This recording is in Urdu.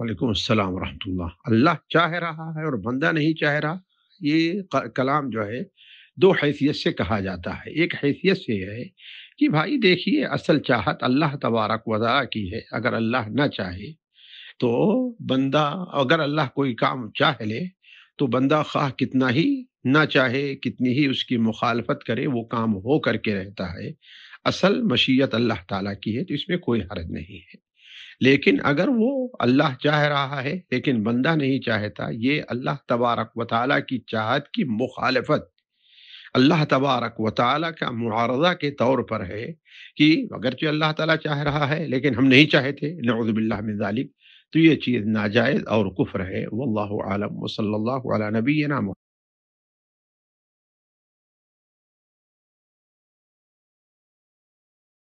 وعلیکم السلام ورحمۃ اللہ اللہ چاہ رہا ہے اور بندہ نہیں چاہ رہا یہ کلام جو ہے دو حیثیت سے کہا جاتا ہے ایک حیثیت سے ہے کہ بھائی دیکھیے اصل چاہت اللہ تبارک وضاء کی ہے اگر اللہ نہ چاہے تو بندہ اگر اللہ کوئی کام چاہ لے تو بندہ خواہ کتنا ہی نہ چاہے کتنی ہی اس کی مخالفت کرے وہ کام ہو کر کے رہتا ہے اصل مشیت اللہ تعالیٰ کی ہے تو اس میں کوئی حرج نہیں ہے لیکن اگر وہ اللہ چاہ رہا ہے لیکن بندہ نہیں چاہتا یہ اللہ تبارک و تعالیٰ کی چاہت کی مخالفت اللہ تبارک و تعالیٰ کا معارضہ کے طور پر ہے کہ اگرچہ اللہ تعالیٰ چاہ رہا ہے لیکن ہم نہیں چاہتے نعوذ باللہ من ذالک تو یہ چیز ناجائز اور کفر ہے واللہ عالم و صلی اللہ علیہ نبی محمد نام